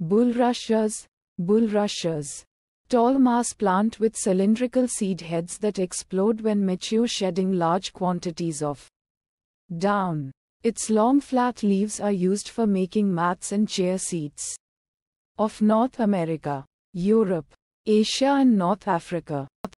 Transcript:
Bulrushes, bulrushes. Tall mass plant with cylindrical seed heads that explode when mature shedding large quantities of down. Its long flat leaves are used for making mats and chair seats. Of North America, Europe, Asia and North Africa.